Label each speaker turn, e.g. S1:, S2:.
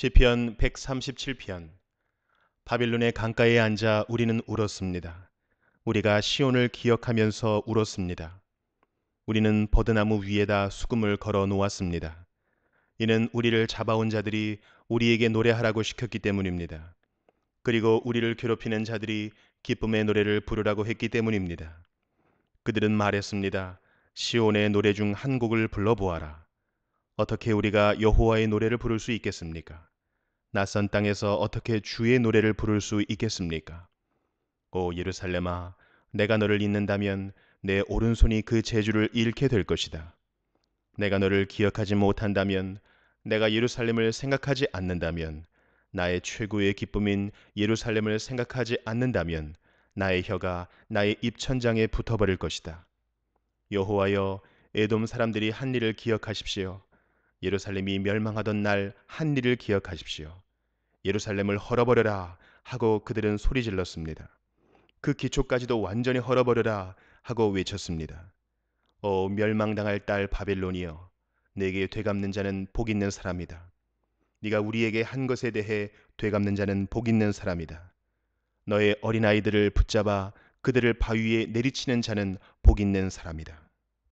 S1: 시편 137편 바빌론의 강가에 앉아 우리는 울었습니다. 우리가 시온을 기억하면서 울었습니다. 우리는 버드나무 위에다 수금을 걸어 놓았습니다. 이는 우리를 잡아온 자들이 우리에게 노래하라고 시켰기 때문입니다. 그리고 우리를 괴롭히는 자들이 기쁨의 노래를 부르라고 했기 때문입니다. 그들은 말했습니다. 시온의 노래 중 한 곡을 불러보아라. 어떻게 우리가 여호와의 노래를 부를 수 있겠습니까? 낯선 땅에서 어떻게 주의 노래를 부를 수 있겠습니까? 오 예루살렘아, 내가 너를 잊는다면 내 오른손이 그 재주를 잃게 될 것이다. 내가 너를 기억하지 못한다면, 내가 예루살렘을 생각하지 않는다면, 나의 최고의 기쁨인 예루살렘을 생각하지 않는다면, 나의 혀가 나의 입천장에 붙어버릴 것이다. 여호와여, 애돔 사람들이 한 일을 기억하십시오. 예루살렘이 멸망하던 날 한 일을 기억하십시오. 예루살렘을 헐어버려라 하고 그들은 소리 질렀습니다. 그 기초까지도 완전히 헐어버려라 하고 외쳤습니다. 어 멸망당할 딸 바벨론이여 내게 되갚는 자는 복 있는 사람이다. 네가 우리에게 한 것에 대해 되갚는 자는 복 있는 사람이다. 너의 어린아이들을 붙잡아 그들을 바위에 내리치는 자는 복 있는 사람이다.